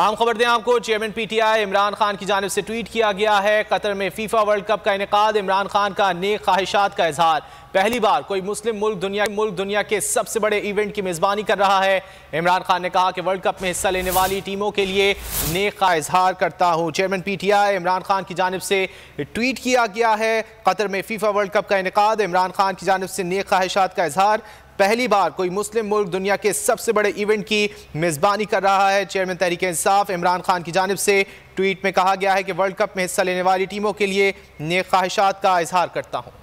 आम खबर दें आपको चेयरमैन पीटीआई इमरान खान की जानब से ट्वीट किया गया है कतर में फीफा वर्ल्ड कप का इनका इमरान खान का नेक ख्वाहिशात का इजहार पहली बार कोई मुस्लिम मुल्क दुनिया मुल्क दुनिया के सबसे बड़े इवेंट की मेज़बानी कर रहा है इमरान खान ने कहा कि वर्ल्ड कप में हिस्सा लेने वाली टीमों के लिए नेक का इजहार करता हूँ chairman P T I Imran Khan की जानब से ट्वीट किया गया है कतर में फीफा वर्ल्ड कप का इनका इमरान खान की जानब से नेक ख्वाहिशात का इजहार पहली बार कोई मुस्लिम मुल्क दुनिया के सबसे बड़े इवेंट की मेज़बानी कर रहा है चेयरमैन तहरीक इंसाफ इमरान खान की जानब से ट्वीट में कहा गया है कि वर्ल्ड कप में हिस्सा लेने वाली टीमों के लिए नेक ख्वाहिशात का इजहार करता हूँ